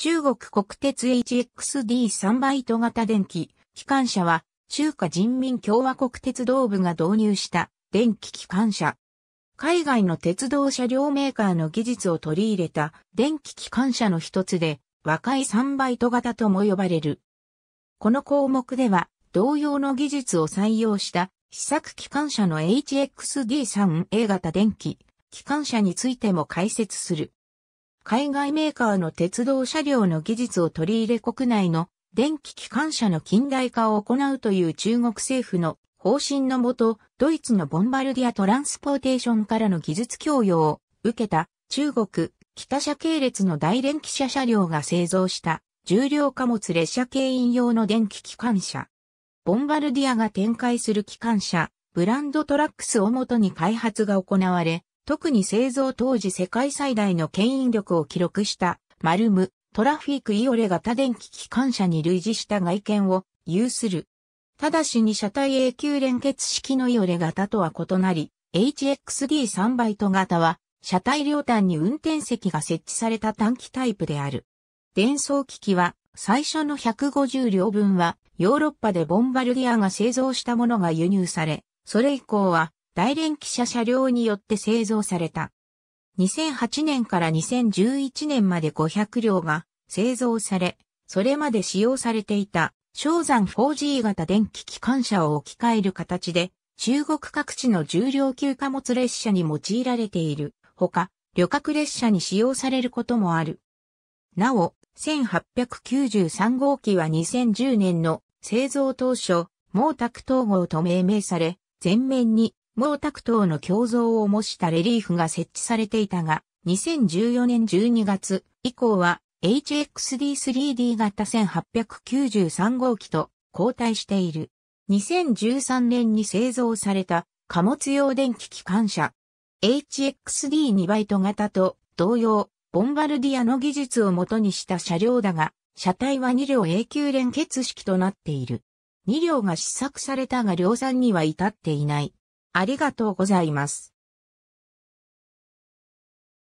中国国鉄 HXD3 バイト型電気機関車は中華人民共和国鉄道部が導入した電気機関車。海外の鉄道車両メーカーの技術を取り入れた電気機関車の一つで若い3バイト型とも呼ばれる。この項目では同様の技術を採用した試作機関車の HXD3A 型電気機関車についても解説する。海外メーカーの鉄道車両の技術を取り入れ国内の電気機関車の近代化を行うという中国政府の方針のもと、ドイツのボンバルディアトランスポーテーションからの技術供与を受けた中国、北車系列の大連機車車両が製造した重量貨物列車系引用の電気機関車。ボンバルディアが展開する機関車、ブランドトラックスをもとに開発が行われ、特に製造当時世界最大の牽引力を記録したマルム、トラフィークイオレ型電気機関車に類似した外見を有する。ただしに車体永久連結式のイオレ型とは異なり、HXD3 バイト型は車体両端に運転席が設置された短期タイプである。電装機器は最初の150両分はヨーロッパでボンバルディアが製造したものが輸入され、それ以降は大連汽車車両によって製造された。2008年から2011年まで500両が製造され、それまで使用されていた昇山 4G 型電気機関車を置き換える形で、中国各地の重量級貨物列車に用いられているほか、旅客列車に使用されることもある。なお、1893号機は2010年の製造当初、毛沢東号と命名され、前面に毛沢東の胸像を模したレリーフが設置されていたが、2014年12月以降は HXD3D 型1893号機と交代している。2013年に製造された貨物用電気機関車 HXD2 バイト型と同様、ボンバルディアの技術をもとにした車両だが、車体は2両永久連結式となっている。2両が試作されたが量産には至っていない。ありがとうございます。